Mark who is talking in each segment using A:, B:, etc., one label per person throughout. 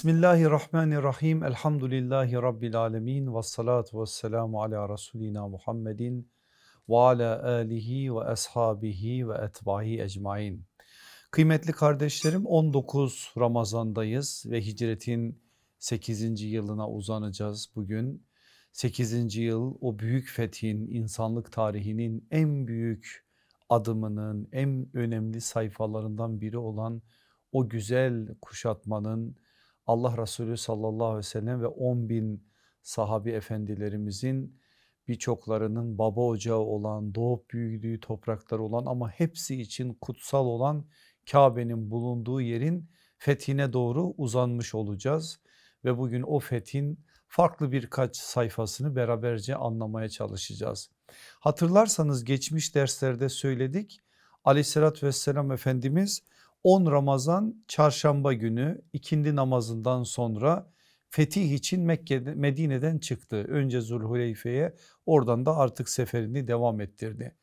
A: Bismillahirrahmanirrahim. Elhamdülillahi Rabbil alemin. Ve salatu ve selamu ala Resulina Muhammedin ve ala alihi ve ashabihi ve etbahi ecmain. Kıymetli kardeşlerim 19 Ramazan'dayız ve hicretin 8. yılına uzanacağız bugün. 8. yıl o büyük fethin insanlık tarihinin en büyük adımının en önemli sayfalarından biri olan o güzel kuşatmanın Allah Resulü sallallahu aleyhi ve sellem ve 10 bin sahabi efendilerimizin birçoklarının baba ocağı olan, doğup büyüdüğü topraklar olan ama hepsi için kutsal olan Kabe'nin bulunduğu yerin fethine doğru uzanmış olacağız ve bugün o fethin farklı birkaç sayfasını beraberce anlamaya çalışacağız. Hatırlarsanız geçmiş derslerde söyledik aleyhissalatü vesselam Efendimiz 10 Ramazan çarşamba günü ikindi namazından sonra fetih için Mekke'de, Medine'den çıktı. Önce Zulhuleyfe'ye oradan da artık seferini devam ettirdi.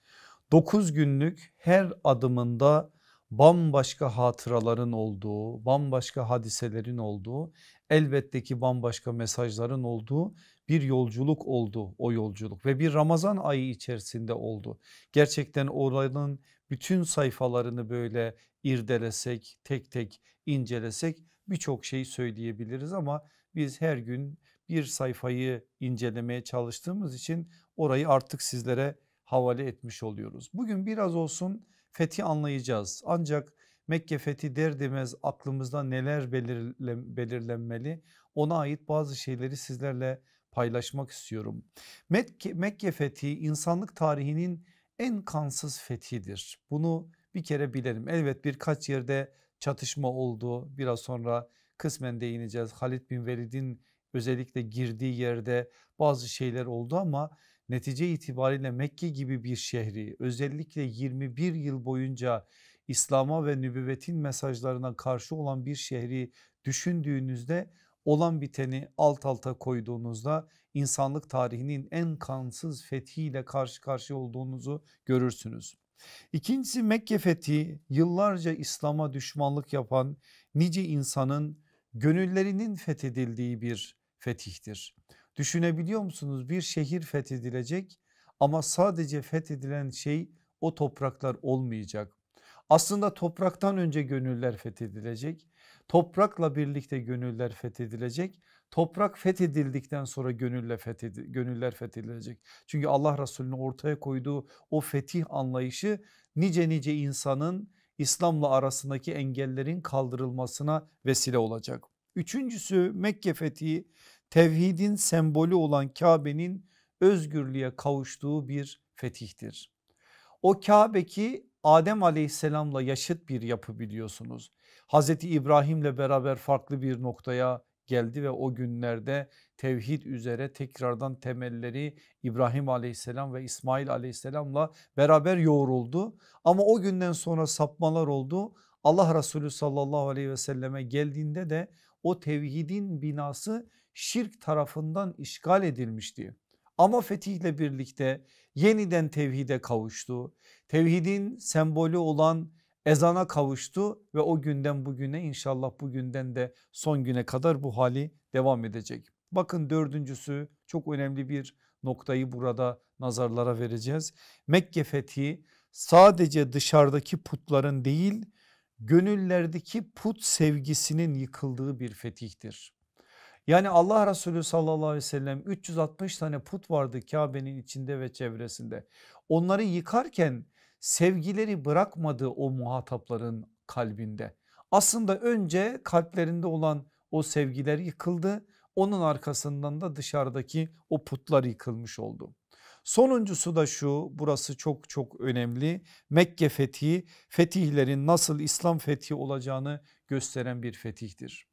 A: 9 günlük her adımında bambaşka hatıraların olduğu, bambaşka hadiselerin olduğu, elbette ki bambaşka mesajların olduğu bir yolculuk oldu o yolculuk ve bir Ramazan ayı içerisinde oldu. Gerçekten oranın bütün sayfalarını böyle irdelesek, tek tek incelesek birçok şey söyleyebiliriz ama biz her gün bir sayfayı incelemeye çalıştığımız için orayı artık sizlere havale etmiş oluyoruz. Bugün biraz olsun fethi anlayacağız ancak Mekke fethi der demez aklımızda neler belirlenmeli ona ait bazı şeyleri sizlerle paylaşmak istiyorum. Mekke, Mekke fethi insanlık tarihinin en kansız fethidir. Bunu bir kere bilelim. Elbet birkaç yerde çatışma oldu. Biraz sonra kısmen değineceğiz. Halid bin Velid'in özellikle girdiği yerde bazı şeyler oldu ama netice itibariyle Mekke gibi bir şehri özellikle 21 yıl boyunca İslam'a ve nübüvvetin mesajlarına karşı olan bir şehri düşündüğünüzde olan biteni alt alta koyduğunuzda insanlık tarihinin en kansız fethiyle karşı karşıya olduğunuzu görürsünüz. İkincisi Mekke fethi yıllarca İslam'a düşmanlık yapan nice insanın gönüllerinin fethedildiği bir fetihtir. Düşünebiliyor musunuz bir şehir fethedilecek ama sadece fethedilen şey o topraklar olmayacak. Aslında topraktan önce gönüller fethedilecek. Toprakla birlikte gönüller fethedilecek. Toprak fethedildikten sonra gönülle fethedi, gönüller fethedilecek. Çünkü Allah Resulü'nün ortaya koyduğu o fetih anlayışı nice nice insanın İslam'la arasındaki engellerin kaldırılmasına vesile olacak. Üçüncüsü Mekke fethi tevhidin sembolü olan Kabe'nin özgürlüğe kavuştuğu bir fetihtir. O Kabe ki Adem aleyhisselamla yaşıt bir yapı biliyorsunuz. Hazreti İbrahim'le beraber farklı bir noktaya geldi ve o günlerde tevhid üzere tekrardan temelleri İbrahim aleyhisselam ve İsmail aleyhisselamla beraber yoğruldu. Ama o günden sonra sapmalar oldu. Allah Resulü sallallahu aleyhi ve selleme geldiğinde de o tevhidin binası şirk tarafından işgal edilmişti. Ama fetihle birlikte yeniden tevhide kavuştu. Tevhidin sembolü olan ezana kavuştu ve o günden bugüne inşallah bugünden de son güne kadar bu hali devam edecek. Bakın dördüncüsü çok önemli bir noktayı burada nazarlara vereceğiz. Mekke fethi sadece dışarıdaki putların değil gönüllerdeki put sevgisinin yıkıldığı bir fetihtir. Yani Allah Resulü sallallahu aleyhi ve sellem 360 tane put vardı Kabe'nin içinde ve çevresinde. Onları yıkarken sevgileri bırakmadı o muhatapların kalbinde. Aslında önce kalplerinde olan o sevgiler yıkıldı. Onun arkasından da dışarıdaki o putlar yıkılmış oldu. Sonuncusu da şu burası çok çok önemli Mekke fethi fetihlerin nasıl İslam fethi olacağını gösteren bir fetihtir.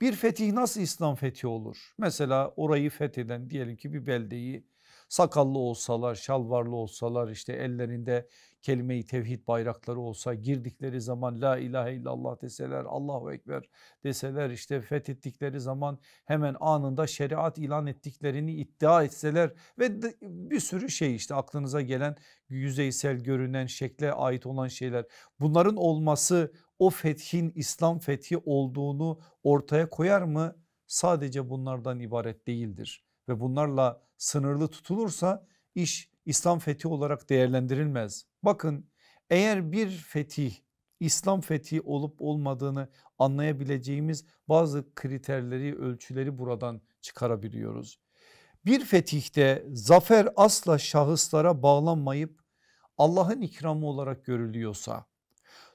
A: Bir fetih nasıl İslam fethi olur? Mesela orayı fetheden diyelim ki bir beldeyi sakallı olsalar şalvarlı olsalar işte ellerinde kelime-i tevhid bayrakları olsa girdikleri zaman la ilahe illallah deseler Allahu Ekber deseler işte fethettikleri zaman hemen anında şeriat ilan ettiklerini iddia etseler ve bir sürü şey işte aklınıza gelen yüzeysel görünen şekle ait olan şeyler bunların olması o fethin İslam fethi olduğunu ortaya koyar mı? Sadece bunlardan ibaret değildir ve bunlarla sınırlı tutulursa iş İslam fethi olarak değerlendirilmez. Bakın eğer bir fetih İslam fetihi olup olmadığını anlayabileceğimiz bazı kriterleri ölçüleri buradan çıkarabiliyoruz. Bir fetihte zafer asla şahıslara bağlanmayıp Allah'ın ikramı olarak görülüyorsa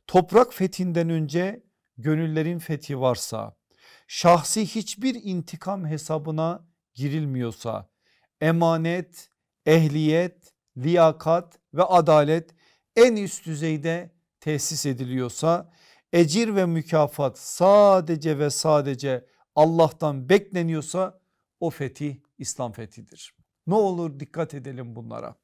A: toprak fethinden önce gönüllerin fethi varsa şahsi hiçbir intikam hesabına girilmiyorsa emanet, ehliyet, liyakat ve adalet en üst düzeyde tesis ediliyorsa ecir ve mükafat sadece ve sadece Allah'tan bekleniyorsa o fetih İslam fethidir. Ne olur dikkat edelim bunlara.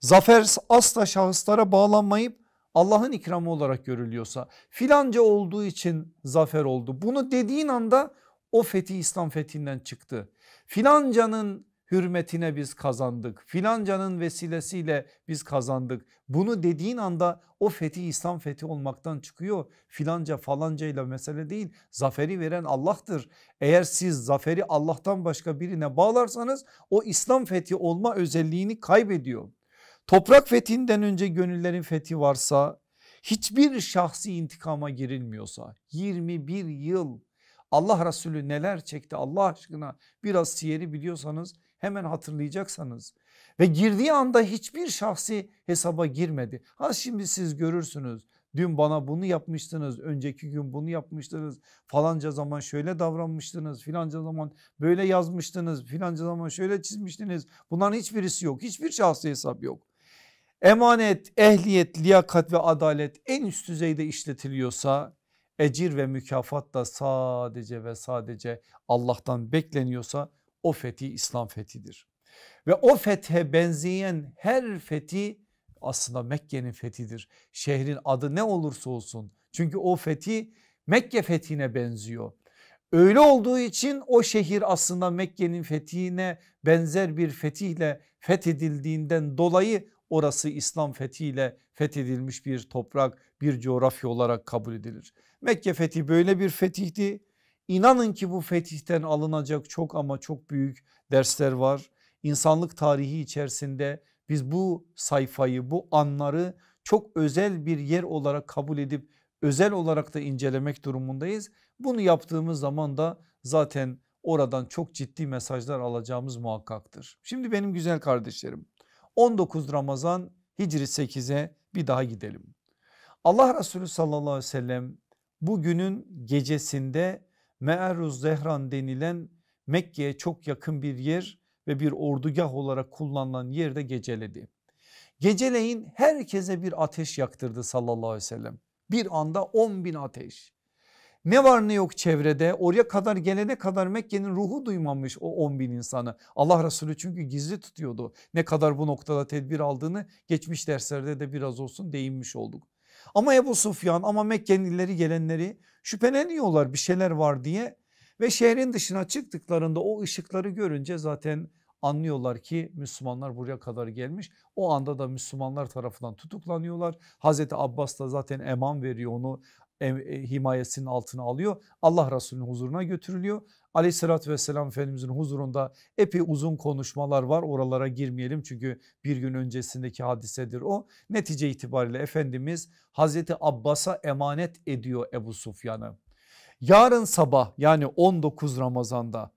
A: Zafer asla şahıslara bağlanmayıp Allah'ın ikramı olarak görülüyorsa filanca olduğu için zafer oldu. Bunu dediğin anda o fetih İslam fethinden çıktı. Filancanın hürmetine biz kazandık filancanın vesilesiyle biz kazandık bunu dediğin anda o fethi İslam fethi olmaktan çıkıyor filanca falancayla mesele değil zaferi veren Allah'tır eğer siz zaferi Allah'tan başka birine bağlarsanız o İslam fethi olma özelliğini kaybediyor toprak fethinden önce gönüllerin fethi varsa hiçbir şahsi intikama girilmiyorsa 21 yıl Allah Resulü neler çekti Allah aşkına biraz siyeri biliyorsanız hemen hatırlayacaksanız ve girdiği anda hiçbir şahsi hesaba girmedi. Ha şimdi siz görürsünüz dün bana bunu yapmıştınız önceki gün bunu yapmıştınız falanca zaman şöyle davranmıştınız filanca zaman böyle yazmıştınız filanca zaman şöyle çizmiştiniz bunların hiçbirisi yok hiçbir şahsi hesap yok. Emanet, ehliyet, liyakat ve adalet en üst düzeyde işletiliyorsa ecir ve mükafat da sadece ve sadece Allah'tan bekleniyorsa o fethi İslam fethidir. Ve o fethe benzeyen her fethi aslında Mekke'nin fethidir. Şehrin adı ne olursa olsun çünkü o fethi Mekke fethine benziyor. Öyle olduğu için o şehir aslında Mekke'nin fethine benzer bir fetihle fethedildiğinden dolayı orası İslam fethiyle fethedilmiş bir toprak bir coğrafya olarak kabul edilir. Mekke fethi böyle bir fetihti İnanın ki bu fetihten alınacak çok ama çok büyük dersler var. İnsanlık tarihi içerisinde biz bu sayfayı bu anları çok özel bir yer olarak kabul edip özel olarak da incelemek durumundayız. Bunu yaptığımız zaman da zaten oradan çok ciddi mesajlar alacağımız muhakkaktır. Şimdi benim güzel kardeşlerim 19 Ramazan Hicri 8'e bir daha gidelim. Allah Resulü sallallahu aleyhi ve sellem bugünün gecesinde Me'eruz Zehran denilen Mekke'ye çok yakın bir yer ve bir ordugah olarak kullanılan yerde geceledi. Geceleyin herkese bir ateş yaktırdı sallallahu aleyhi ve sellem. Bir anda 10 bin ateş. Ne var ne yok çevrede oraya kadar gelene kadar Mekke'nin ruhu duymamış o 10 bin insanı. Allah Resulü çünkü gizli tutuyordu. Ne kadar bu noktada tedbir aldığını geçmiş derslerde de biraz olsun değinmiş olduk. Ama Ebu Sufyan ama Mekke'lileri gelenleri Şüpheleniyorlar bir şeyler var diye ve şehrin dışına çıktıklarında o ışıkları görünce zaten anlıyorlar ki Müslümanlar buraya kadar gelmiş. O anda da Müslümanlar tarafından tutuklanıyorlar. Hazreti Abbas da zaten eman veriyor onu e, himayesinin altına alıyor. Allah Resulü'nün huzuruna götürülüyor. Aleyhissalatü vesselam Efendimizin huzurunda epey uzun konuşmalar var oralara girmeyelim çünkü bir gün öncesindeki hadisedir o. Netice itibariyle Efendimiz Hazreti Abbas'a emanet ediyor Ebu Sufyan'ı. Yarın sabah yani 19 Ramazan'da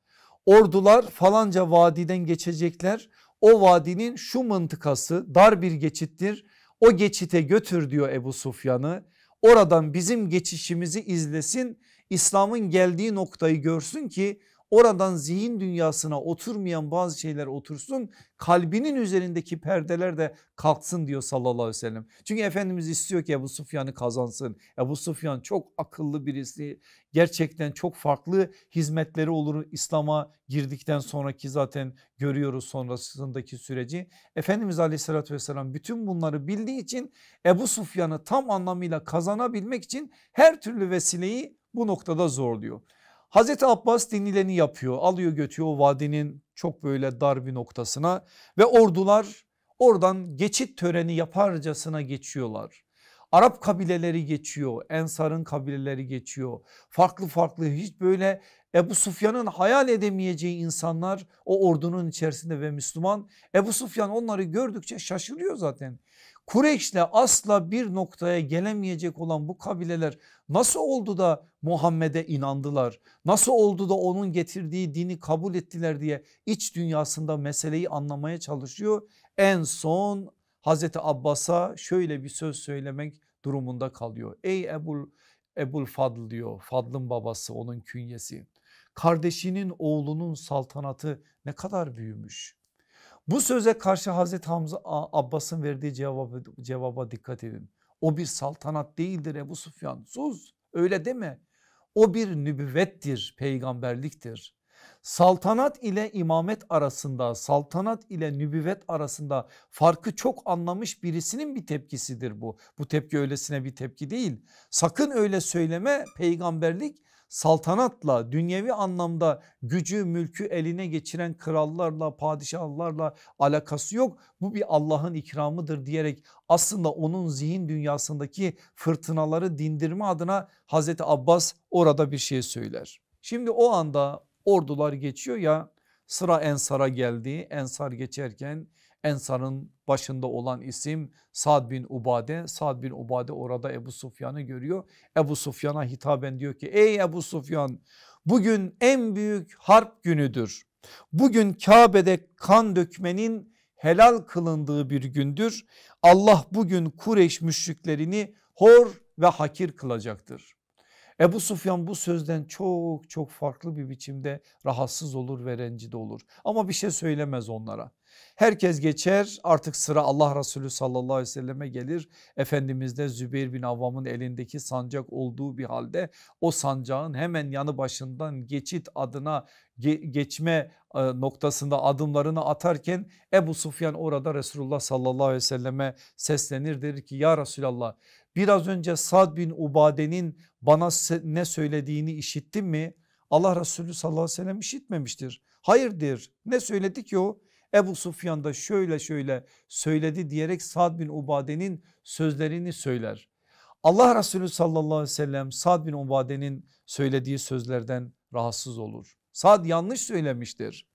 A: ordular falanca vadiden geçecekler. O vadinin şu mıntıkası dar bir geçittir o geçite götür diyor Ebu Sufyan'ı oradan bizim geçişimizi izlesin İslam'ın geldiği noktayı görsün ki oradan zihin dünyasına oturmayan bazı şeyler otursun kalbinin üzerindeki perdeler de kalksın diyor sallallahu aleyhi ve sellem. Çünkü Efendimiz istiyor ki Ebu Sufyan'ı kazansın. Ebu Sufyan çok akıllı birisi gerçekten çok farklı hizmetleri olur İslam'a girdikten sonraki zaten görüyoruz sonrasındaki süreci. Efendimiz aleyhissalatü vesselam bütün bunları bildiği için Ebu Sufyan'ı tam anlamıyla kazanabilmek için her türlü vesileyi bu noktada zorluyor. Hazreti Abbas denileni yapıyor alıyor götürüyor o vadinin çok böyle dar bir noktasına ve ordular oradan geçit töreni yaparcasına geçiyorlar. Arap kabileleri geçiyor, Ensar'ın kabileleri geçiyor. Farklı farklı hiç böyle Ebu Sufyan'ın hayal edemeyeceği insanlar o ordunun içerisinde ve Müslüman. Ebu Sufyan onları gördükçe şaşırıyor zaten. Kureyş'le asla bir noktaya gelemeyecek olan bu kabileler nasıl oldu da Muhammed'e inandılar? Nasıl oldu da onun getirdiği dini kabul ettiler diye iç dünyasında meseleyi anlamaya çalışıyor. En son Hazreti Abbas'a şöyle bir söz söylemek durumunda kalıyor. Ey Ebul, Ebul Fadl diyor Fadl'ın babası onun künyesi kardeşinin oğlunun saltanatı ne kadar büyümüş. Bu söze karşı Hazreti Hamza Abbas'ın verdiği cevaba, cevaba dikkat edin. O bir saltanat değildir Ebu Sufyan sus öyle deme. O bir nübüvvettir peygamberliktir. Saltanat ile imamet arasında saltanat ile nübüvvet arasında farkı çok anlamış birisinin bir tepkisidir bu. Bu tepki öylesine bir tepki değil. Sakın öyle söyleme peygamberlik saltanatla dünyevi anlamda gücü mülkü eline geçiren krallarla padişahlarla alakası yok. Bu bir Allah'ın ikramıdır diyerek aslında onun zihin dünyasındaki fırtınaları dindirme adına Hazreti Abbas orada bir şey söyler. Şimdi o anda ordular geçiyor ya sıra Ensar'a geldi. Ensar geçerken Ensar'ın başında olan isim Sad bin Ubade. Sad bin Ubade orada Ebu Sufyan'ı görüyor. Ebu Sufyan'a hitaben diyor ki ey Ebu Sufyan bugün en büyük harp günüdür. Bugün Kabe'de kan dökmenin helal kılındığı bir gündür. Allah bugün Kureyş müşriklerini hor ve hakir kılacaktır. Ebu Sufyan bu sözden çok çok farklı bir biçimde rahatsız olur ve rencide olur. Ama bir şey söylemez onlara. Herkes geçer artık sıra Allah Resulü sallallahu aleyhi ve selleme gelir. Efendimiz de Zübeyir bin Avvam'ın elindeki sancak olduğu bir halde o sancağın hemen yanı başından geçit adına geçme e, noktasında adımlarını atarken Ebu Sufyan orada Resulullah sallallahu aleyhi ve selleme seslenir der ki ya Resulallah Biraz önce Sad bin Ubade'nin bana ne söylediğini işittin mi? Allah Resulü sallallahu aleyhi ve sellem işitmemiştir. Hayırdır ne söyledi ki o? Ebu Sufyan da şöyle şöyle söyledi diyerek Sad bin Ubade'nin sözlerini söyler. Allah Resulü sallallahu aleyhi ve sellem Sad bin Ubade'nin söylediği sözlerden rahatsız olur. Sad yanlış söylemiştir.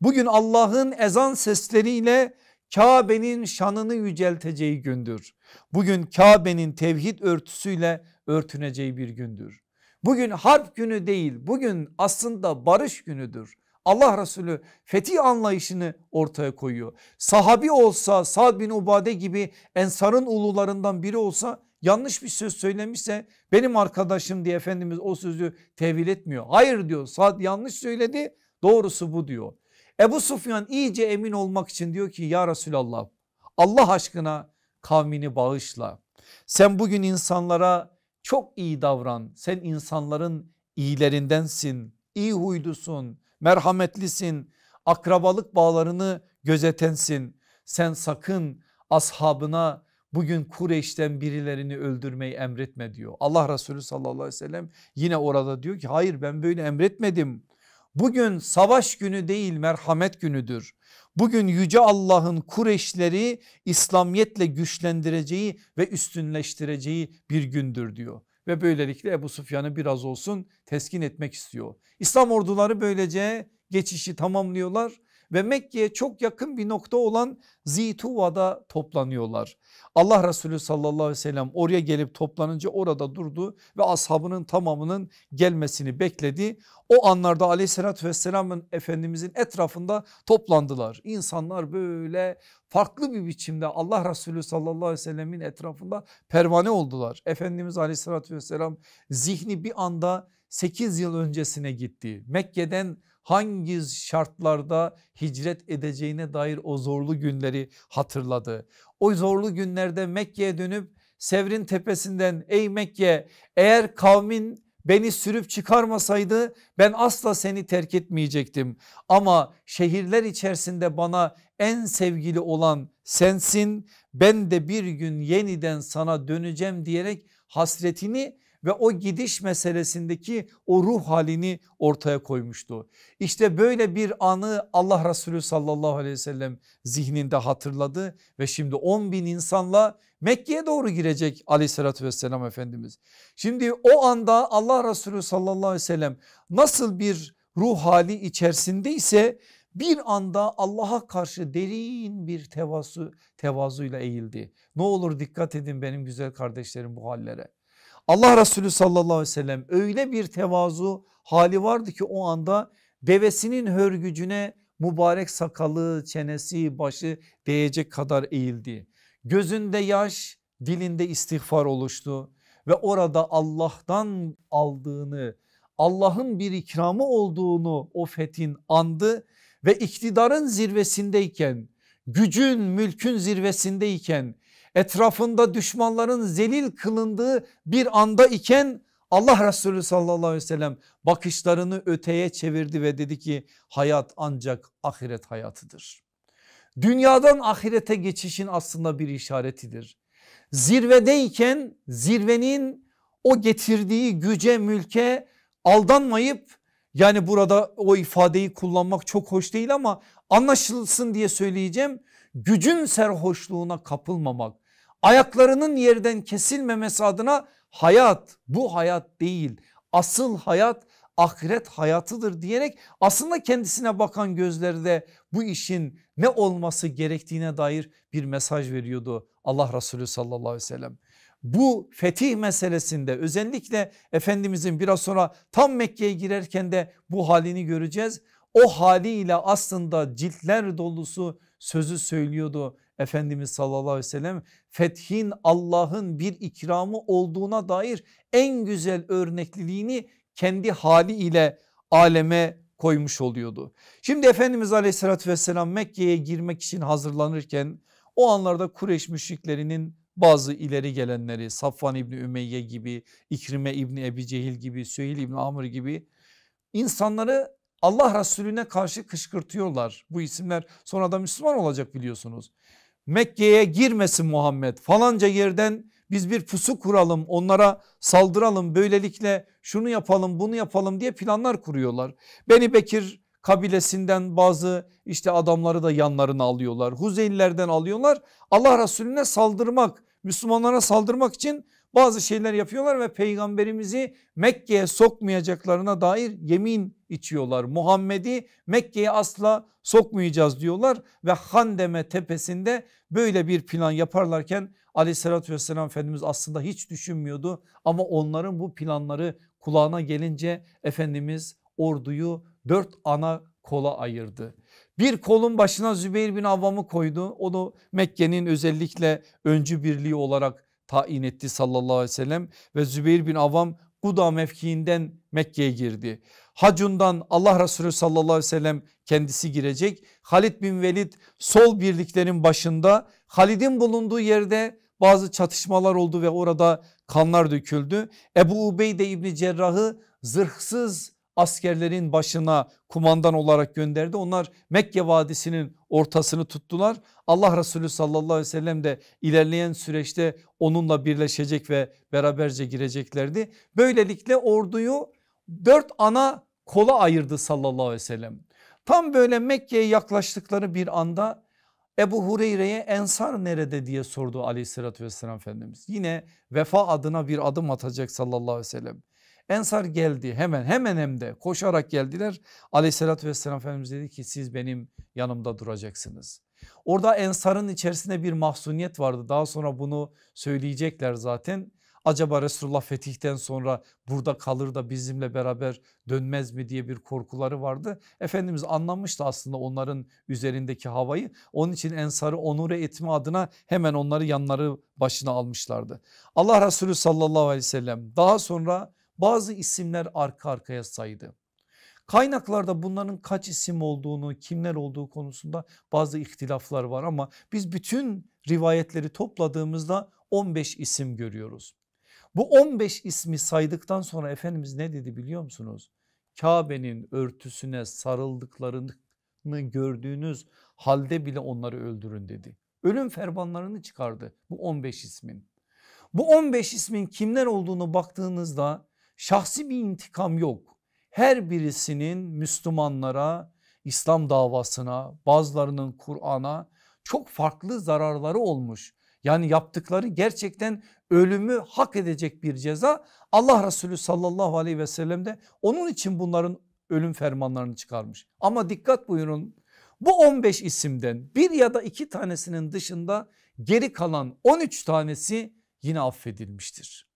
A: Bugün Allah'ın ezan sesleriyle Kabe'nin şanını yücelteceği gündür. Bugün Kabe'nin tevhid örtüsüyle örtüneceği bir gündür. Bugün harp günü değil bugün aslında barış günüdür. Allah Resulü fetih anlayışını ortaya koyuyor. Sahabi olsa Sad bin Ubade gibi Ensar'ın ulularından biri olsa yanlış bir söz söylemişse benim arkadaşım diye Efendimiz o sözü tevil etmiyor. Hayır diyor Sad yanlış söyledi doğrusu bu diyor. Ebu Sufyan iyice emin olmak için diyor ki ya Resulallah Allah aşkına kavmini bağışla. Sen bugün insanlara çok iyi davran. Sen insanların iyilerindensin, iyi huylusun, merhametlisin, akrabalık bağlarını gözetensin. Sen sakın ashabına bugün Kureyş'ten birilerini öldürmeyi emretme diyor. Allah Resulü sallallahu aleyhi ve sellem yine orada diyor ki hayır ben böyle emretmedim. Bugün savaş günü değil merhamet günüdür. Bugün yüce Allah'ın Kureşleri İslamiyetle güçlendireceği ve üstünleştireceği bir gündür diyor. Ve böylelikle Ebu Sufyan'ı biraz olsun teskin etmek istiyor. İslam orduları böylece geçişi tamamlıyorlar ve Mekke'ye çok yakın bir nokta olan Zituva'da toplanıyorlar. Allah Resulü sallallahu aleyhi ve sellem oraya gelip toplanınca orada durdu ve ashabının tamamının gelmesini bekledi. O anlarda aleyhissalatü vesselamın Efendimizin etrafında toplandılar. İnsanlar böyle farklı bir biçimde Allah Resulü sallallahu aleyhi ve sellemin etrafında pervane oldular. Efendimiz aleyhissalatü vesselam zihni bir anda 8 yıl öncesine gitti. Mekke'den hangi şartlarda hicret edeceğine dair o zorlu günleri hatırladı. O zorlu günlerde Mekke'ye dönüp Sevr'in tepesinden ey Mekke eğer kavmin beni sürüp çıkarmasaydı ben asla seni terk etmeyecektim. Ama şehirler içerisinde bana en sevgili olan sensin ben de bir gün yeniden sana döneceğim diyerek hasretini ve o gidiş meselesindeki o ruh halini ortaya koymuştu. İşte böyle bir anı Allah Resulü sallallahu aleyhi ve sellem zihninde hatırladı ve şimdi 10 bin insanla Mekke'ye doğru girecek aleyhissalatü vesselam Efendimiz. Şimdi o anda Allah Resulü sallallahu aleyhi ve sellem nasıl bir ruh hali içerisindeyse bir anda Allah'a karşı derin bir tevazu, tevazuyla eğildi. Ne olur dikkat edin benim güzel kardeşlerim bu hallere. Allah Resulü sallallahu aleyhi ve sellem öyle bir tevazu hali vardı ki o anda devesinin hörgücüne mübarek sakalı çenesi başı değecek kadar eğildi. Gözünde yaş dilinde istiğfar oluştu ve orada Allah'tan aldığını Allah'ın bir ikramı olduğunu o fetin andı ve iktidarın zirvesindeyken gücün mülkün zirvesindeyken etrafında düşmanların zelil kılındığı bir anda iken Allah Resulü sallallahu aleyhi ve sellem bakışlarını öteye çevirdi ve dedi ki hayat ancak ahiret hayatıdır. Dünyadan ahirete geçişin aslında bir işaretidir. Zirvedeyken zirvenin o getirdiği güce mülke aldanmayıp yani burada o ifadeyi kullanmak çok hoş değil ama anlaşılsın diye söyleyeceğim. Gücün serhoşluğuna kapılmamak, Ayaklarının yerden kesilmemesi adına hayat bu hayat değil asıl hayat ahiret hayatıdır diyerek aslında kendisine bakan gözlerde bu işin ne olması gerektiğine dair bir mesaj veriyordu Allah Resulü sallallahu aleyhi ve sellem. Bu fetih meselesinde özellikle Efendimizin biraz sonra tam Mekke'ye girerken de bu halini göreceğiz. O haliyle aslında ciltler dolusu sözü söylüyordu. Efendimiz sallallahu aleyhi ve sellem fethin Allah'ın bir ikramı olduğuna dair en güzel örnekliliğini kendi haliyle aleme koymuş oluyordu. Şimdi Efendimiz aleyhissalatü vesselam Mekke'ye girmek için hazırlanırken o anlarda Kureyş müşriklerinin bazı ileri gelenleri Safvan İbni Ümeyye gibi İkrime İbni Ebi Cehil gibi Süheyl İbni Amr gibi insanları Allah Resulüne karşı kışkırtıyorlar. Bu isimler sonra da Müslüman olacak biliyorsunuz. Mekke'ye girmesin Muhammed falanca yerden biz bir pusu kuralım onlara saldıralım böylelikle şunu yapalım bunu yapalım diye planlar kuruyorlar. Beni Bekir kabilesinden bazı işte adamları da yanlarına alıyorlar. Huzeylilerden alıyorlar. Allah Resulüne saldırmak, Müslümanlara saldırmak için bazı şeyler yapıyorlar ve peygamberimizi Mekke'ye sokmayacaklarına dair yemin içiyorlar. Muhammed'i Mekke'ye asla sokmayacağız diyorlar ve Handeme tepesinde böyle bir plan yaparlarken aleyhissalatü vesselam Efendimiz aslında hiç düşünmüyordu ama onların bu planları kulağına gelince Efendimiz orduyu dört ana kola ayırdı. Bir kolun başına Zübeyir bin Avvam'ı koydu onu Mekke'nin özellikle öncü birliği olarak tayin etti sallallahu aleyhi ve sellem ve Zübeyir bin Avvam Guda mevkiinden Mekke'ye girdi. Hacun'dan Allah Resulü sallallahu aleyhi ve sellem kendisi girecek. Halid bin Velid sol birliklerin başında Halid'in bulunduğu yerde bazı çatışmalar oldu ve orada kanlar döküldü. Ebu Ubeyde İbni Cerrah'ı zırhsız askerlerin başına kumandan olarak gönderdi. Onlar Mekke Vadisi'nin ortasını tuttular. Allah Resulü sallallahu aleyhi ve sellem de ilerleyen süreçte onunla birleşecek ve beraberce gireceklerdi. Böylelikle orduyu dört ana kola ayırdı sallallahu aleyhi ve sellem. Tam böyle Mekke'ye yaklaştıkları bir anda Ebu Hureyre'ye ensar nerede diye sordu aleyhissalatü vesselam Efendimiz. Yine vefa adına bir adım atacak sallallahu aleyhi ve sellem. Ensar geldi hemen hemen hem de koşarak geldiler. Aleyhissalatü vesselam Efendimiz dedi ki siz benim yanımda duracaksınız. Orada ensarın içerisinde bir mahzuniyet vardı daha sonra bunu söyleyecekler zaten. Acaba Resulullah fetihten sonra burada kalır da bizimle beraber dönmez mi diye bir korkuları vardı. Efendimiz anlamıştı aslında onların üzerindeki havayı. Onun için Ensar'ı onure etme adına hemen onları yanları başına almışlardı. Allah Resulü sallallahu aleyhi ve sellem daha sonra bazı isimler arka arkaya saydı. Kaynaklarda bunların kaç isim olduğunu kimler olduğu konusunda bazı ihtilaflar var ama biz bütün rivayetleri topladığımızda 15 isim görüyoruz. Bu 15 ismi saydıktan sonra Efendimiz ne dedi biliyor musunuz? Kabe'nin örtüsüne sarıldıklarını gördüğünüz halde bile onları öldürün dedi. Ölüm fermanlarını çıkardı bu 15 ismin. Bu 15 ismin kimler olduğunu baktığınızda şahsi bir intikam yok. Her birisinin Müslümanlara, İslam davasına, bazılarının Kur'an'a çok farklı zararları olmuş. Yani yaptıkları gerçekten ölümü hak edecek bir ceza. Allah Resulü sallallahu aleyhi ve sellem de onun için bunların ölüm fermanlarını çıkarmış. Ama dikkat buyurun bu 15 isimden bir ya da iki tanesinin dışında geri kalan 13 tanesi yine affedilmiştir.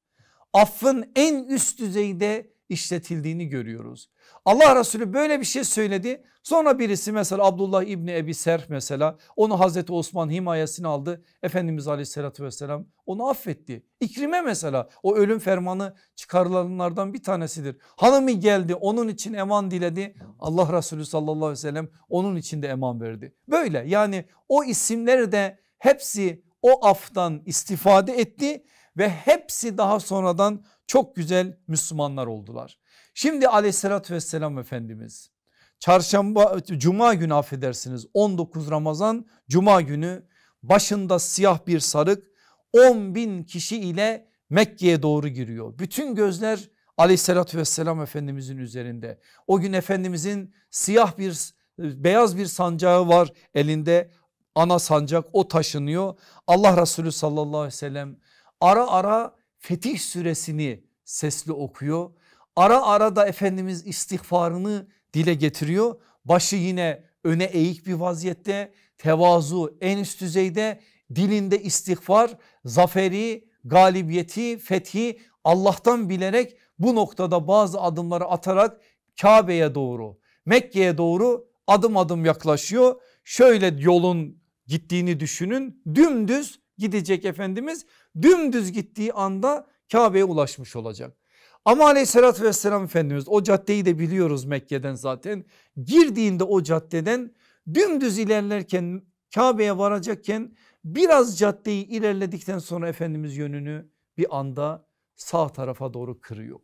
A: Affın en üst düzeyde işletildiğini görüyoruz. Allah Resulü böyle bir şey söyledi. Sonra birisi mesela Abdullah İbni Ebi Serh mesela onu Hazreti Osman himayesini aldı. Efendimiz aleyhissalatü vesselam onu affetti. İkrime mesela o ölüm fermanı çıkarılanlardan bir tanesidir. Hanımı geldi onun için eman diledi. Allah Resulü sallallahu aleyhi ve sellem onun için de eman verdi. Böyle yani o isimleri de hepsi o aftan istifade etti ve hepsi daha sonradan çok güzel Müslümanlar oldular. Şimdi aleyhissalatü vesselam Efendimiz çarşamba cuma günü affedersiniz 19 Ramazan cuma günü başında siyah bir sarık 10 bin kişi ile Mekke'ye doğru giriyor. Bütün gözler aleyhissalatü vesselam Efendimizin üzerinde. O gün Efendimizin siyah bir beyaz bir sancağı var elinde ana sancak o taşınıyor. Allah Resulü sallallahu aleyhi ve sellem ara ara Fetih suresini sesli okuyor. Ara ara da Efendimiz istiğfarını dile getiriyor. Başı yine öne eğik bir vaziyette tevazu en üst düzeyde dilinde istiğfar zaferi galibiyeti fethi Allah'tan bilerek bu noktada bazı adımları atarak Kabe'ye doğru Mekke'ye doğru adım adım yaklaşıyor. Şöyle yolun gittiğini düşünün dümdüz gidecek Efendimiz dümdüz gittiği anda Kabe'ye ulaşmış olacak. Ama aleyhissalatü vesselam Efendimiz o caddeyi de biliyoruz Mekke'den zaten girdiğinde o caddeden dümdüz ilerlerken Kabe'ye varacakken biraz caddeyi ilerledikten sonra Efendimiz yönünü bir anda sağ tarafa doğru kırıyor.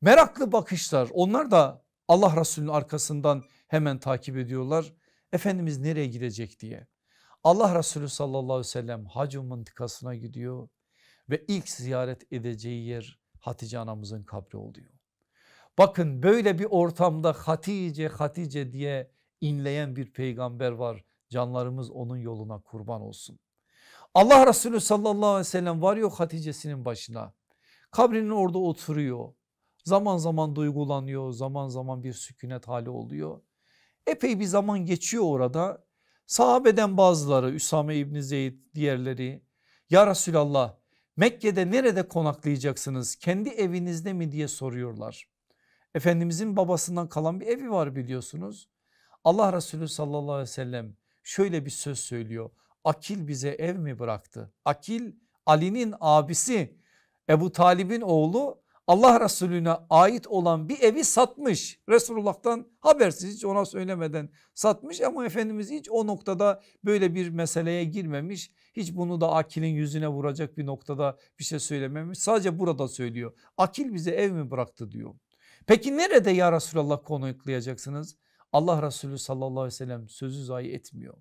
A: Meraklı bakışlar onlar da Allah Resulü'nün arkasından hemen takip ediyorlar. Efendimiz nereye gidecek diye. Allah Resulü sallallahu aleyhi ve sellem Hacı mıntıkasına gidiyor ve ilk ziyaret edeceği yer Hatice anamızın kabri oluyor. Bakın böyle bir ortamda Hatice Hatice diye inleyen bir peygamber var. Canlarımız onun yoluna kurban olsun. Allah Resulü sallallahu aleyhi ve sellem varıyor Hatice'sinin başına. Kabrinin orada oturuyor. Zaman zaman duygulanıyor, zaman zaman bir sükunet hali oluyor. Epey bir zaman geçiyor orada. Sahabeden bazıları Üsame İbni Zeyd diğerleri ya Resulallah Mekke'de nerede konaklayacaksınız kendi evinizde mi diye soruyorlar. Efendimizin babasından kalan bir evi var biliyorsunuz. Allah Resulü sallallahu aleyhi ve sellem şöyle bir söz söylüyor. Akil bize ev mi bıraktı? Akil Ali'nin abisi Ebu Talib'in oğlu Allah Resulüne ait olan bir evi satmış. Resulullah'tan habersiz hiç ona söylemeden satmış ama Efendimiz hiç o noktada böyle bir meseleye girmemiş. Hiç bunu da Akil'in yüzüne vuracak bir noktada bir şey söylememiş. Sadece burada söylüyor. Akil bize ev mi bıraktı diyor. Peki nerede ya Resulallah konuklayacaksınız? Allah Resulü sallallahu aleyhi ve sellem sözü zayi etmiyor.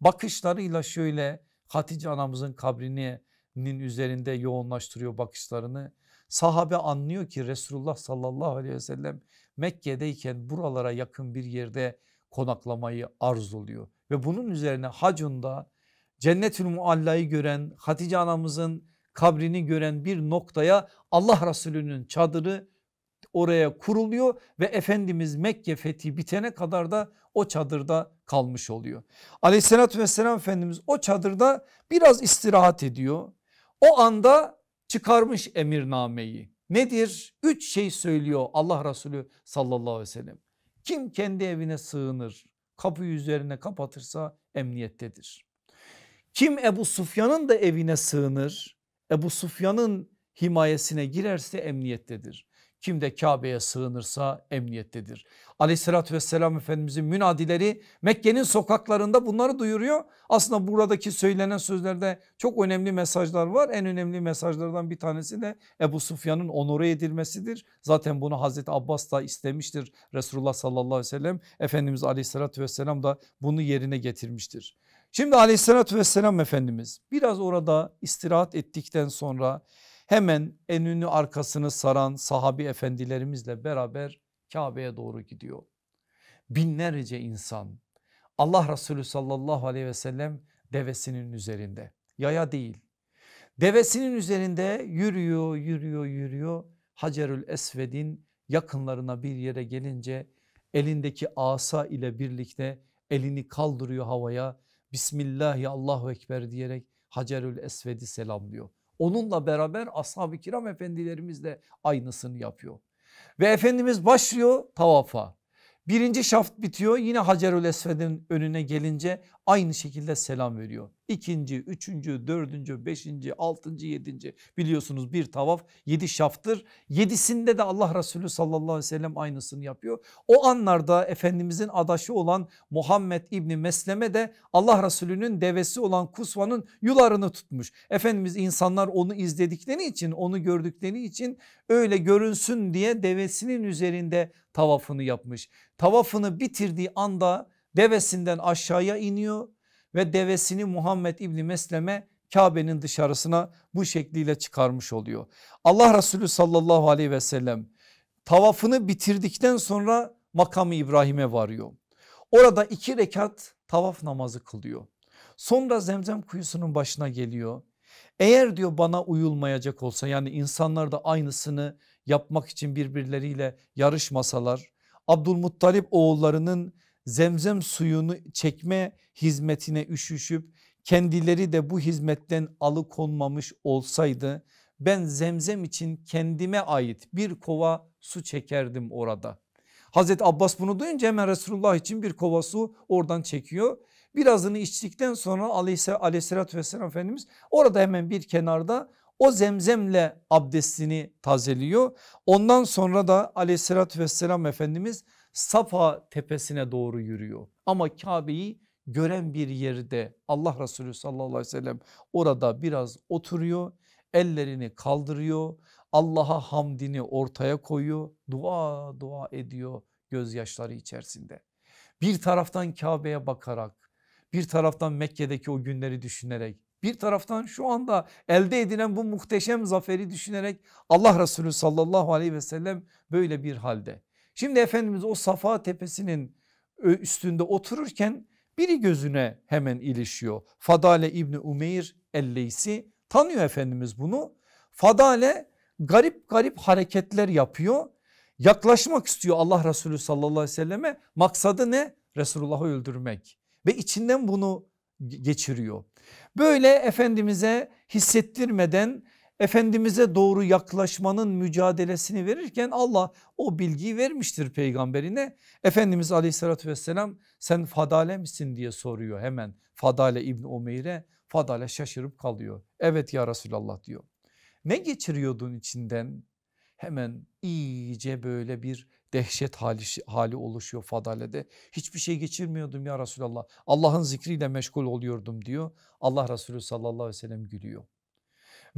A: Bakışlarıyla şöyle Hatice anamızın kabrinin üzerinde yoğunlaştırıyor bakışlarını Sahabe anlıyor ki Resulullah sallallahu aleyhi ve sellem Mekke'deyken buralara yakın bir yerde konaklamayı arzuluyor. Ve bunun üzerine hacunda Cennetül Mualla'yı gören Hatice anamızın kabrini gören bir noktaya Allah Resulü'nün çadırı oraya kuruluyor ve Efendimiz Mekke fethi bitene kadar da o çadırda kalmış oluyor. Aleyhissalatü vesselam Efendimiz o çadırda biraz istirahat ediyor. O anda çıkarmış emirnameyi. Nedir? Üç şey söylüyor Allah Resulü sallallahu aleyhi ve sellem. Kim kendi evine sığınır, kapıyı üzerine kapatırsa emniyettedir. Kim Ebu Sufyan'ın da evine sığınır, Ebu Sufyan'ın himayesine girerse emniyettedir. Kim de Kabe'ye sığınırsa emniyettedir. Aleyhissalatü vesselam Efendimizin münadileri Mekke'nin sokaklarında bunları duyuruyor. Aslında buradaki söylenen sözlerde çok önemli mesajlar var. En önemli mesajlardan bir tanesi de Ebu Sufyan'ın onore edilmesidir. Zaten bunu Hazreti Abbas da istemiştir Resulullah sallallahu aleyhi ve sellem. Efendimiz aleyhissalatü vesselam da bunu yerine getirmiştir. Şimdi aleyhissalatü vesselam Efendimiz biraz orada istirahat ettikten sonra hemen enünü arkasını saran sahabi efendilerimizle beraber Kabe'ye doğru gidiyor. Binlerce insan Allah Resulü sallallahu aleyhi ve sellem devesinin üzerinde yaya değil devesinin üzerinde yürüyor yürüyor yürüyor Hacerül Esved'in yakınlarına bir yere gelince elindeki asa ile birlikte elini kaldırıyor havaya Bismillahi Allahu Ekber diyerek Hacerül Esved'i selamlıyor. Onunla beraber ashab-ı kiram efendilerimiz de aynısını yapıyor. Ve Efendimiz başlıyor tavafa. Birinci şaft bitiyor yine Hacerül Esved'in önüne gelince aynı şekilde selam veriyor. İkinci, üçüncü, dördüncü, beşinci, altıncı, yedinci biliyorsunuz bir tavaf yedi şaftır. Yedisinde de Allah Resulü sallallahu aleyhi ve sellem aynısını yapıyor. O anlarda Efendimizin adaşı olan Muhammed İbni Mesleme de Allah Resulü'nün devesi olan Kusva'nın yularını tutmuş. Efendimiz insanlar onu izledikleri için onu gördükleri için öyle görünsün diye devesinin üzerinde tavafını yapmış. Tavafını bitirdiği anda devesinden aşağıya iniyor ve devesini Muhammed İbni Mesleme Kabe'nin dışarısına bu şekliyle çıkarmış oluyor. Allah Resulü sallallahu aleyhi ve sellem tavafını bitirdikten sonra makamı İbrahim'e varıyor. Orada iki rekat tavaf namazı kılıyor. Sonra zemzem kuyusunun başına geliyor. Eğer diyor bana uyulmayacak olsa yani insanlar da aynısını yapmak için birbirleriyle yarışmasalar Abdülmuttalip oğullarının zemzem suyunu çekme hizmetine üşüşüp kendileri de bu hizmetten alıkonmamış olsaydı ben zemzem için kendime ait bir kova su çekerdim orada. Hazreti Abbas bunu duyunca hemen Resulullah için bir kova su oradan çekiyor. Birazını içtikten sonra aleyhissalatü vesselam Efendimiz orada hemen bir kenarda o zemzemle abdestini tazeliyor. Ondan sonra da aleyhissalatü vesselam Efendimiz Safa tepesine doğru yürüyor. Ama Kabe'yi gören bir yerde Allah Resulü sallallahu aleyhi ve sellem orada biraz oturuyor. Ellerini kaldırıyor. Allah'a hamdini ortaya koyuyor. Dua dua ediyor gözyaşları içerisinde. Bir taraftan Kabe'ye bakarak bir taraftan Mekke'deki o günleri düşünerek bir taraftan şu anda elde edilen bu muhteşem zaferi düşünerek Allah Resulü sallallahu aleyhi ve sellem böyle bir halde. Şimdi Efendimiz o Safa tepesinin üstünde otururken biri gözüne hemen ilişiyor. Fadale İbni Umeyr Elleysi tanıyor Efendimiz bunu. Fadale garip garip hareketler yapıyor. Yaklaşmak istiyor Allah Resulü sallallahu aleyhi ve selleme. Maksadı ne? Resulullah'ı öldürmek ve içinden bunu geçiriyor. Böyle Efendimiz'e hissettirmeden Efendimiz'e doğru yaklaşmanın mücadelesini verirken Allah o bilgiyi vermiştir peygamberine. Efendimiz aleyhissalatü vesselam sen Fadale misin diye soruyor hemen Fadale İbni Umeyr'e. Fadale şaşırıp kalıyor. Evet ya Resulallah diyor. Ne geçiriyordun içinden? Hemen iyice böyle bir dehşet hali, hali oluşuyor Fadale'de. Hiçbir şey geçirmiyordum ya Resulallah. Allah'ın zikriyle meşgul oluyordum diyor. Allah Resulü sallallahu aleyhi ve sellem gülüyor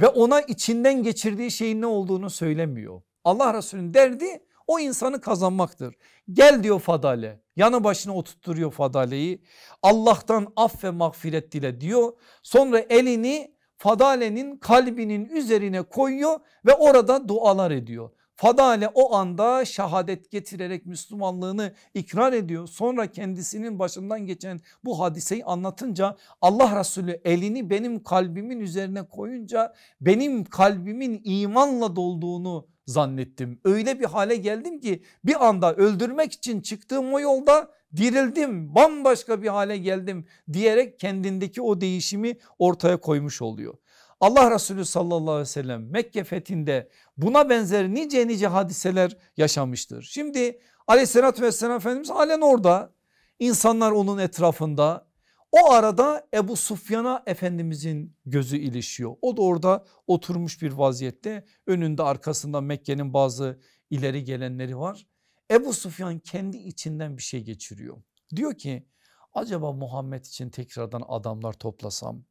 A: ve ona içinden geçirdiği şeyin ne olduğunu söylemiyor. Allah Resulü'nün derdi o insanı kazanmaktır. Gel diyor Fadale yanı başına oturtturuyor Fadale'yi Allah'tan af ve mağfiret dile diyor. Sonra elini Fadale'nin kalbinin üzerine koyuyor ve orada dualar ediyor. Fadale o anda şehadet getirerek Müslümanlığını ikrar ediyor. Sonra kendisinin başından geçen bu hadiseyi anlatınca Allah Resulü elini benim kalbimin üzerine koyunca benim kalbimin imanla dolduğunu zannettim. Öyle bir hale geldim ki bir anda öldürmek için çıktığım o yolda dirildim bambaşka bir hale geldim diyerek kendindeki o değişimi ortaya koymuş oluyor. Allah Resulü sallallahu aleyhi ve sellem Mekke fethinde buna benzer nice nice hadiseler yaşamıştır. Şimdi aleyhissalatü vesselam Efendimiz halen orada insanlar onun etrafında o arada Ebu Sufyan'a Efendimizin gözü ilişiyor. O da orada oturmuş bir vaziyette önünde arkasında Mekke'nin bazı ileri gelenleri var. Ebu Sufyan kendi içinden bir şey geçiriyor. Diyor ki acaba Muhammed için tekrardan adamlar toplasam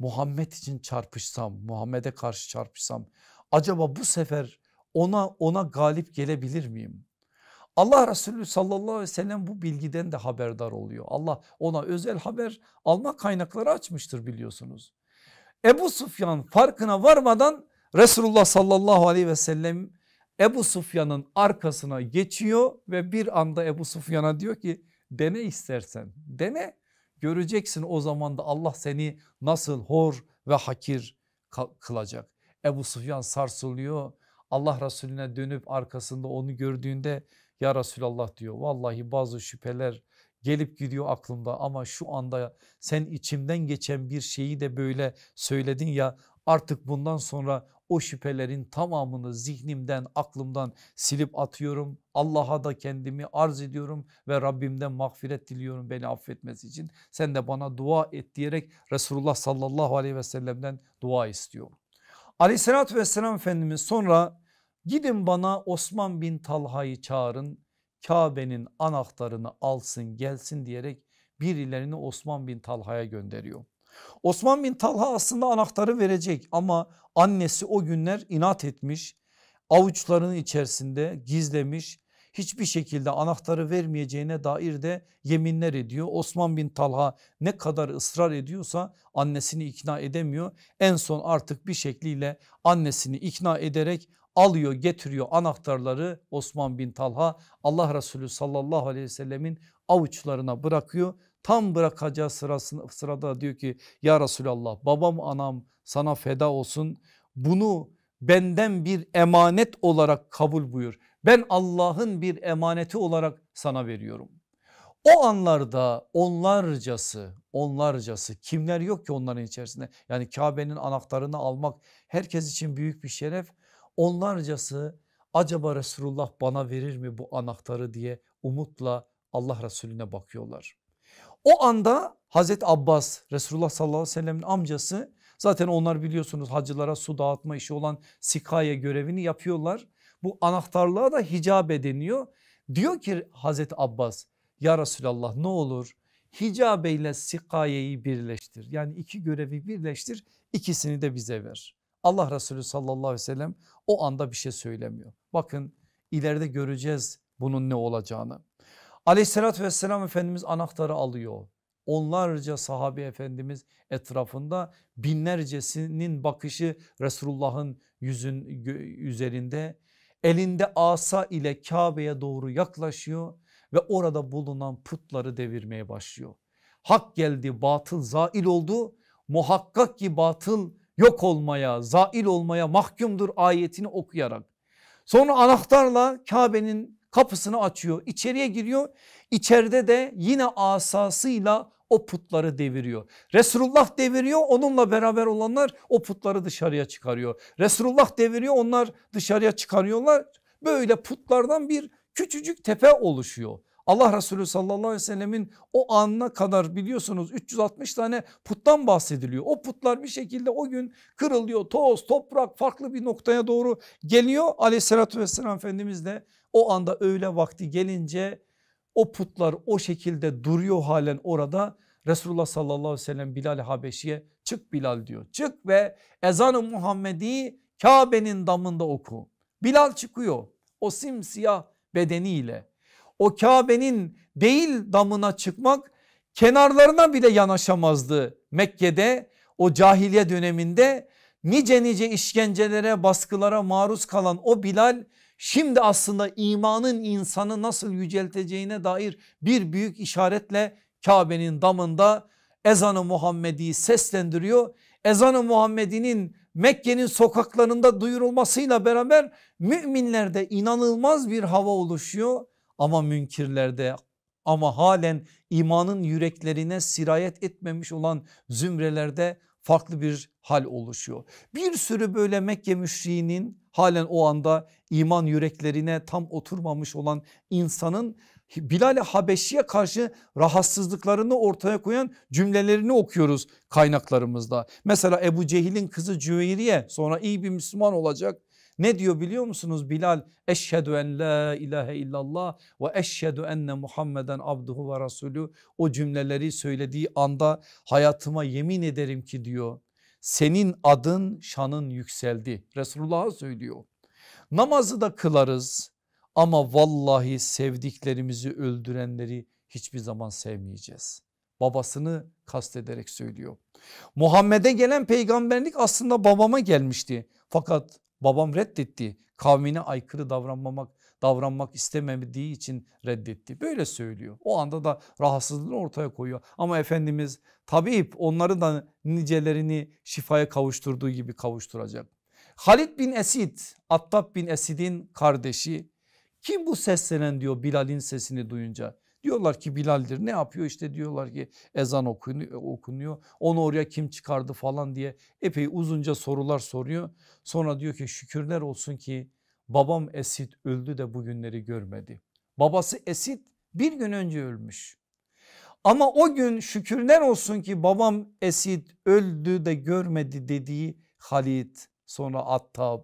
A: Muhammed için çarpışsam, Muhammed'e karşı çarpışsam acaba bu sefer ona ona galip gelebilir miyim? Allah Resulü sallallahu aleyhi ve sellem bu bilgiden de haberdar oluyor. Allah ona özel haber alma kaynakları açmıştır biliyorsunuz. Ebu Sufyan farkına varmadan Resulullah sallallahu aleyhi ve sellem Ebu Sufyan'ın arkasına geçiyor ve bir anda Ebu Sufyan'a diyor ki dene istersen dene Göreceksin o zaman da Allah seni nasıl hor ve hakir kılacak. Ebu Sufyan sarsılıyor. Allah Resulüne dönüp arkasında onu gördüğünde ya Resulallah diyor vallahi bazı şüpheler gelip gidiyor aklımda ama şu anda sen içimden geçen bir şeyi de böyle söyledin ya artık bundan sonra o şüphelerin tamamını zihnimden aklımdan silip atıyorum. Allah'a da kendimi arz ediyorum ve Rabbimden mağfiret diliyorum beni affetmesi için. Sen de bana dua et diyerek Resulullah sallallahu aleyhi ve sellem'den dua istiyor. Aleyhissalatü vesselam Efendimiz sonra gidin bana Osman bin Talha'yı çağırın Kabe'nin anahtarını alsın gelsin diyerek birilerini Osman bin Talha'ya gönderiyor. Osman bin Talha aslında anahtarı verecek ama annesi o günler inat etmiş. Avuçlarının içerisinde gizlemiş. Hiçbir şekilde anahtarı vermeyeceğine dair de yeminler ediyor. Osman bin Talha ne kadar ısrar ediyorsa annesini ikna edemiyor. En son artık bir şekliyle annesini ikna ederek alıyor getiriyor anahtarları Osman bin Talha Allah Resulü sallallahu aleyhi ve sellemin avuçlarına bırakıyor Tam bırakacağı sırasında, sırada diyor ki ya Resulallah babam anam sana feda olsun. Bunu benden bir emanet olarak kabul buyur. Ben Allah'ın bir emaneti olarak sana veriyorum. O anlarda onlarcası onlarcası kimler yok ki onların içerisinde yani Kabe'nin anahtarını almak herkes için büyük bir şeref onlarcası acaba Resulullah bana verir mi bu anahtarı diye umutla Allah Resulüne bakıyorlar. O anda Hazreti Abbas Resulullah sallallahu aleyhi ve sellemin amcası zaten onlar biliyorsunuz hacılara su dağıtma işi olan sikaye görevini yapıyorlar. Bu anahtarlığa da hicabe deniyor. Diyor ki Hazreti Abbas ya Resulallah ne olur hicabe ile sikayeyi birleştir. Yani iki görevi birleştir ikisini de bize ver. Allah Resulü sallallahu aleyhi ve sellem o anda bir şey söylemiyor. Bakın ileride göreceğiz bunun ne olacağını. Aleyhissalatü vesselam Efendimiz anahtarı alıyor. Onlarca Sahabi efendimiz etrafında binlercesinin bakışı Resulullah'ın yüzün üzerinde elinde asa ile Kabe'ye doğru yaklaşıyor ve orada bulunan putları devirmeye başlıyor. Hak geldi batıl zail oldu muhakkak ki batıl yok olmaya zail olmaya mahkumdur ayetini okuyarak. Sonra anahtarla Kabe'nin kapısını açıyor içeriye giriyor içeride de yine asasıyla o putları deviriyor. Resulullah deviriyor onunla beraber olanlar o putları dışarıya çıkarıyor. Resulullah deviriyor onlar dışarıya çıkarıyorlar. Böyle putlardan bir küçücük tepe oluşuyor. Allah Resulü sallallahu aleyhi ve sellemin o anına kadar biliyorsunuz 360 tane puttan bahsediliyor. O putlar bir şekilde o gün kırılıyor toz toprak farklı bir noktaya doğru geliyor aleyhissalatü vesselam Efendimiz de o anda öğle vakti gelince o putlar o şekilde duruyor halen orada. Resulullah sallallahu aleyhi ve sellem Bilal Habeşi'ye çık Bilal diyor. Çık ve ezanı Muhammedi Kabe'nin damında oku. Bilal çıkıyor o simsiyah bedeniyle. O Kabe'nin değil damına çıkmak kenarlarına bile yanaşamazdı Mekke'de o cahiliye döneminde nice nice işkencelere baskılara maruz kalan o Bilal Şimdi aslında imanın insanı nasıl yücelteceğine dair bir büyük işaretle Kabe'nin damında ezanı Muhammedi'yi seslendiriyor. Ezanı Muhammedi'nin Mekke'nin sokaklarında duyurulmasıyla beraber müminlerde inanılmaz bir hava oluşuyor ama münkirlerde ama halen imanın yüreklerine sirayet etmemiş olan zümrelerde farklı bir hal oluşuyor. Bir sürü böyle Mekke müşriğinin halen o anda iman yüreklerine tam oturmamış olan insanın Bilal-i Habeşi'ye karşı rahatsızlıklarını ortaya koyan cümlelerini okuyoruz kaynaklarımızda. Mesela Ebu Cehil'in kızı Cüveyriye sonra iyi bir Müslüman olacak. Ne diyor biliyor musunuz Bilal? Eşhedü en la ilahe illallah ve eşhedü enne Muhammeden abduhu ve rasulü. O cümleleri söylediği anda hayatıma yemin ederim ki diyor senin adın şanın yükseldi Resulullah'a söylüyor. Namazı da kılarız ama vallahi sevdiklerimizi öldürenleri hiçbir zaman sevmeyeceğiz. Babasını kastederek söylüyor. Muhammed'e gelen peygamberlik aslında babama gelmişti fakat babam reddetti. Kavmine aykırı davranmamak davranmak istemediği için reddetti. Böyle söylüyor. O anda da rahatsızlığını ortaya koyuyor. Ama Efendimiz tabip onları da nicelerini şifaya kavuşturduğu gibi kavuşturacak. Halid bin Esid, Attab bin Esid'in kardeşi kim bu seslenen diyor Bilal'in sesini duyunca. Diyorlar ki Bilal'dir ne yapıyor işte diyorlar ki ezan okunuyor onu oraya kim çıkardı falan diye epey uzunca sorular soruyor. Sonra diyor ki şükürler olsun ki babam Esit öldü de bugünleri görmedi. Babası Esit bir gün önce ölmüş. Ama o gün şükürler olsun ki babam Esit öldü de görmedi dediği Halit sonra Attab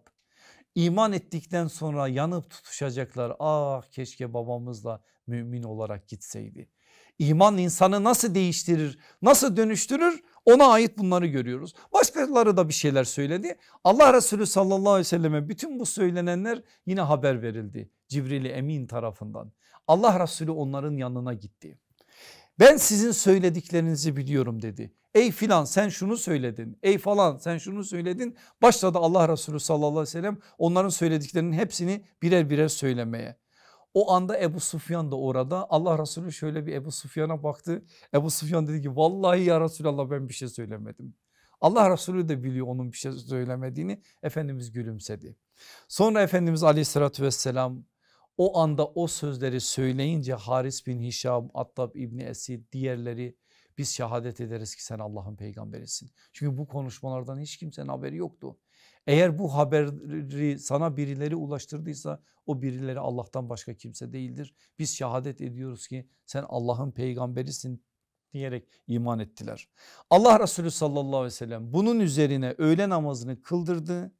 A: iman ettikten sonra yanıp tutuşacaklar. Ah keşke babamızla mümin olarak gitseydi. İman insanı nasıl değiştirir nasıl dönüştürür ona ait bunları görüyoruz. Başkaları da bir şeyler söyledi. Allah Resulü sallallahu aleyhi ve selleme bütün bu söylenenler yine haber verildi. Cibril-i Emin tarafından. Allah Resulü onların yanına gitti. Ben sizin söylediklerinizi biliyorum dedi. Ey filan sen şunu söyledin. Ey falan sen şunu söyledin. Başladı Allah Resulü sallallahu aleyhi ve sellem onların söylediklerinin hepsini birer birer söylemeye. O anda Ebu Sufyan da orada. Allah Resulü şöyle bir Ebu Sufyan'a baktı. Ebu Sufyan dedi ki vallahi ya Resulallah ben bir şey söylemedim. Allah Resulü de biliyor onun bir şey söylemediğini. Efendimiz gülümsedi. Sonra Efendimiz aleyhissalatü vesselam o anda o sözleri söyleyince Haris bin Hişam, Attab İbni Esir diğerleri biz şehadet ederiz ki sen Allah'ın peygamberisin. Çünkü bu konuşmalardan hiç kimsenin haberi yoktu. Eğer bu haberi sana birileri ulaştırdıysa o birileri Allah'tan başka kimse değildir. Biz şehadet ediyoruz ki sen Allah'ın peygamberisin diyerek iman ettiler. Allah Resulü sallallahu aleyhi ve sellem bunun üzerine öğle namazını kıldırdı.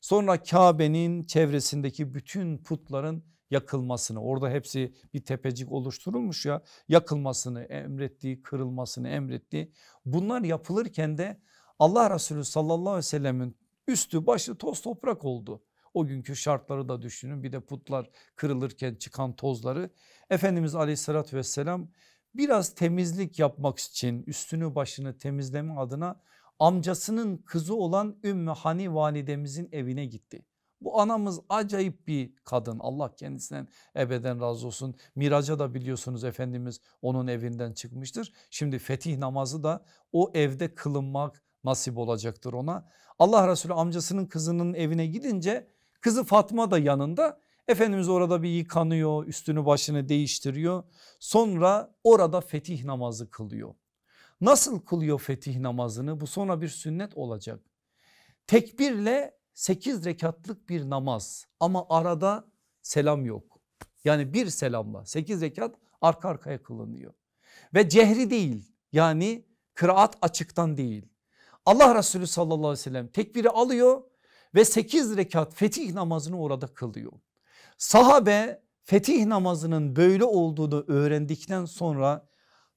A: Sonra Kabe'nin çevresindeki bütün putların yakılmasını orada hepsi bir tepecik oluşturulmuş ya yakılmasını emretti kırılmasını emretti. Bunlar yapılırken de Allah Resulü sallallahu aleyhi ve sellemin Üstü başı toz toprak oldu. O günkü şartları da düşünün bir de putlar kırılırken çıkan tozları. Efendimiz aleyhissalatü vesselam biraz temizlik yapmak için üstünü başını temizleme adına amcasının kızı olan Ümmü Hani validemizin evine gitti. Bu anamız acayip bir kadın Allah kendisinden ebeden razı olsun. Miraca da biliyorsunuz Efendimiz onun evinden çıkmıştır. Şimdi fetih namazı da o evde kılınmak nasip olacaktır ona. Allah Resulü amcasının kızının evine gidince kızı Fatma da yanında Efendimiz orada bir yıkanıyor üstünü başını değiştiriyor sonra orada fetih namazı kılıyor. Nasıl kılıyor fetih namazını bu sonra bir sünnet olacak. Tekbirle 8 rekatlık bir namaz ama arada selam yok. Yani bir selamla 8 rekat arka arkaya kılınıyor ve cehri değil yani kıraat açıktan değil Allah Resulü sallallahu aleyhi ve sellem tekbiri alıyor ve 8 rekat fetih namazını orada kılıyor. Sahabe fetih namazının böyle olduğunu öğrendikten sonra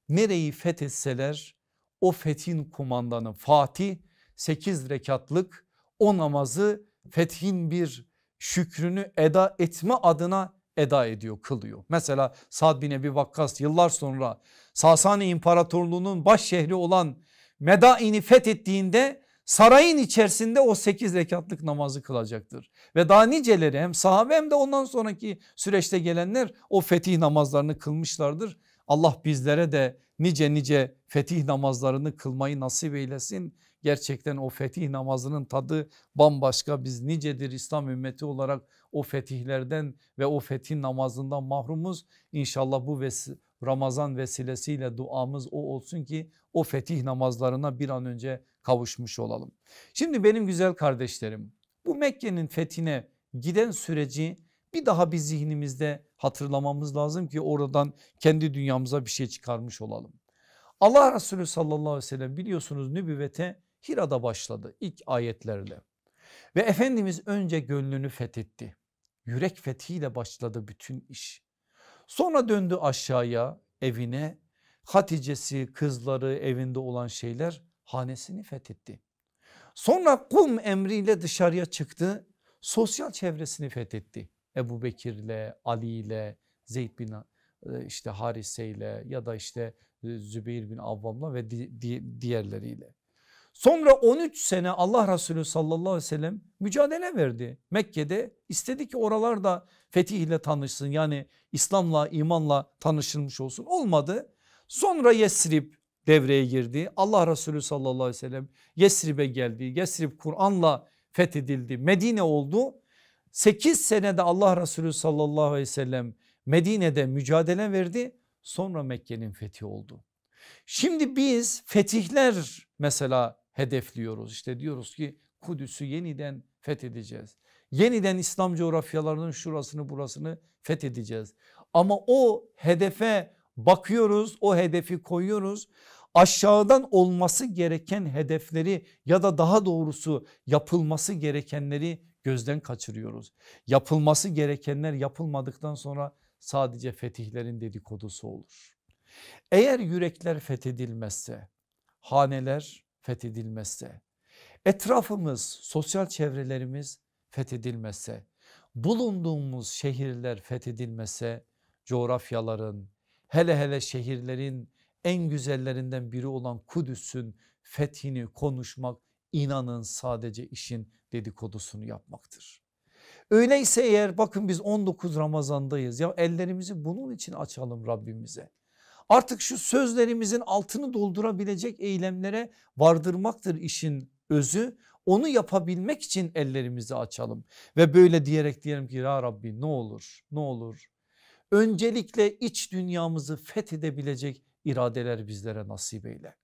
A: nereyi fethetseler o fethin kumandanı Fatih 8 rekatlık o namazı fethin bir şükrünü eda etme adına eda ediyor kılıyor. Mesela Sad bin Ebi Vakkas yıllar sonra Sasani İmparatorluğu'nun baş şehri olan Medain'i fethettiğinde sarayın içerisinde o 8 rekatlık namazı kılacaktır. Ve daha niceleri hem sahabe hem de ondan sonraki süreçte gelenler o fetih namazlarını kılmışlardır. Allah bizlere de nice nice fetih namazlarını kılmayı nasip eylesin. Gerçekten o fetih namazının tadı bambaşka biz nicedir İslam ümmeti olarak o fetihlerden ve o fetih namazından mahrumuz. İnşallah bu ves Ramazan vesilesiyle duamız o olsun ki o fetih namazlarına bir an önce kavuşmuş olalım. Şimdi benim güzel kardeşlerim bu Mekke'nin fethine giden süreci bir daha bir zihnimizde hatırlamamız lazım ki oradan kendi dünyamıza bir şey çıkarmış olalım. Allah Resulü sallallahu aleyhi ve sellem biliyorsunuz nübüvvete Hira'da başladı ilk ayetlerle ve Efendimiz önce gönlünü fethetti. Yürek fethiyle başladı bütün iş. Sonra döndü aşağıya evine Hatice'si kızları evinde olan şeyler hanesini fethetti. Sonra kum emriyle dışarıya çıktı sosyal çevresini fethetti. Ebu Bekir'le, Ali'yle, Zeyd bin e, işte Harise ile ya da işte e, Zübeyir bin Avvam'la ve diğerleriyle. Sonra 13 sene Allah Resulü sallallahu aleyhi ve sellem mücadele verdi. Mekke'de istedi ki oralarda fetihle tanışsın yani İslam'la imanla tanışılmış olsun olmadı. Sonra Yesrib devreye girdi. Allah Resulü sallallahu aleyhi ve sellem Yesrib'e geldi. Yesrib Kur'an'la fethedildi. Medine oldu. 8 senede Allah Resulü sallallahu aleyhi ve sellem Medine'de mücadele verdi. Sonra Mekke'nin fethi oldu. Şimdi biz fetihler mesela hedefliyoruz. İşte diyoruz ki Kudüs'ü yeniden fethedeceğiz. Yeniden İslam coğrafyalarının şurasını burasını fethedeceğiz. Ama o hedefe bakıyoruz o hedefi koyuyoruz aşağıdan olması gereken hedefleri ya da daha doğrusu yapılması gerekenleri gözden kaçırıyoruz. Yapılması gerekenler yapılmadıktan sonra sadece fetihlerin dedikodusu olur. Eğer yürekler fethedilmezse, haneler fethedilmezse, etrafımız, sosyal çevrelerimiz fethedilmezse, bulunduğumuz şehirler fethedilmezse coğrafyaların, hele hele şehirlerin en güzellerinden biri olan Kudüs'ün fethini konuşmak inanın sadece işin dedikodusunu yapmaktır. Öyleyse eğer bakın biz 19 Ramazan'dayız ya ellerimizi bunun için açalım Rabbimize. Artık şu sözlerimizin altını doldurabilecek eylemlere vardırmaktır işin özü. Onu yapabilmek için ellerimizi açalım ve böyle diyerek diyelim ki ya Rabbi ne olur ne olur öncelikle iç dünyamızı fethedebilecek iradeler bizlere nasip eyle.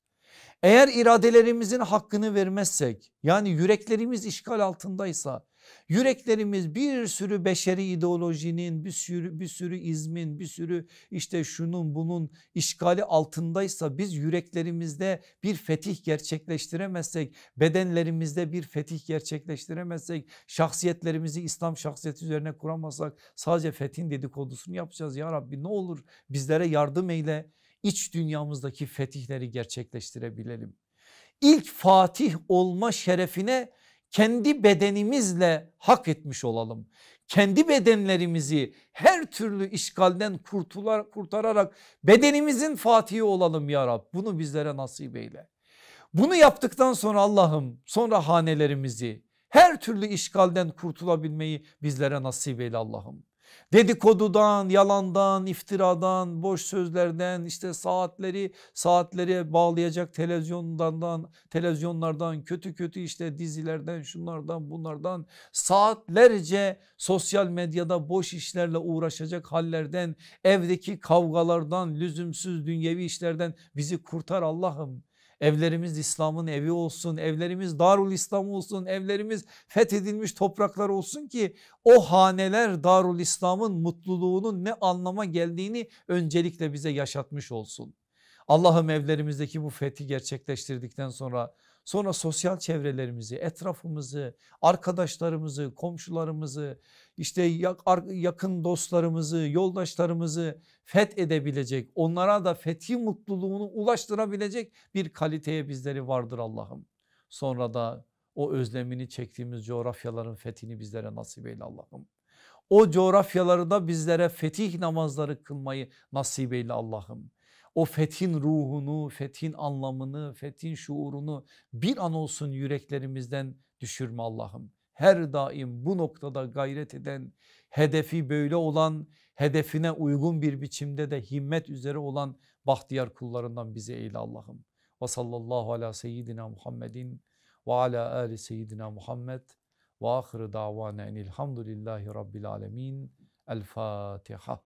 A: Eğer iradelerimizin hakkını vermezsek yani yüreklerimiz işgal altındaysa yüreklerimiz bir sürü beşeri ideolojinin bir sürü bir sürü izmin bir sürü işte şunun bunun işgali altındaysa biz yüreklerimizde bir fetih gerçekleştiremezsek bedenlerimizde bir fetih gerçekleştiremezsek şahsiyetlerimizi İslam şahsiyeti üzerine kuramazsak sadece fetih dedikodusunu yapacağız ya Rabbi ne olur bizlere yardım eyle iç dünyamızdaki fetihleri gerçekleştirebilelim. İlk fatih olma şerefine kendi bedenimizle hak etmiş olalım. Kendi bedenlerimizi her türlü işgalden kurtular, kurtararak bedenimizin fatihi olalım ya Rab. Bunu bizlere nasip eyle. Bunu yaptıktan sonra Allah'ım sonra hanelerimizi her türlü işgalden kurtulabilmeyi bizlere nasip eyle Allah'ım. Dedikodudan, yalandan, iftiradan, boş sözlerden, işte saatleri saatlere bağlayacak televizyondan, televizyonlardan, kötü kötü işte dizilerden, şunlardan, bunlardan saatlerce sosyal medyada boş işlerle uğraşacak hallerden, evdeki kavgalardan, lüzumsuz dünyevi işlerden bizi kurtar Allah'ım. Evlerimiz İslam'ın evi olsun, evlerimiz Darul İslam olsun, evlerimiz fethedilmiş topraklar olsun ki o haneler Darul İslam'ın mutluluğunun ne anlama geldiğini öncelikle bize yaşatmış olsun. Allah'ım evlerimizdeki bu fethi gerçekleştirdikten sonra Sonra sosyal çevrelerimizi, etrafımızı, arkadaşlarımızı, komşularımızı, işte yakın dostlarımızı, yoldaşlarımızı fethedebilecek, onlara da fethi mutluluğunu ulaştırabilecek bir kaliteye bizleri vardır Allah'ım. Sonra da o özlemini çektiğimiz coğrafyaların fethini bizlere nasip eyle Allah'ım. O coğrafyaları da bizlere fetih namazları kılmayı nasip eyle Allah'ım o fethin ruhunu, fethin anlamını, fethin şuurunu bir an olsun yüreklerimizden düşürme Allah'ım. Her daim bu noktada gayret eden, hedefi böyle olan, hedefine uygun bir biçimde de himmet üzere olan bahtiyar kullarından bizi eyle Allah'ım. Ve sallallahu ala seyyidina Muhammedin ve ala ali seyyidina Muhammed ve ahire davana enilhamdülillahi rabbil alemin. El Fatiha.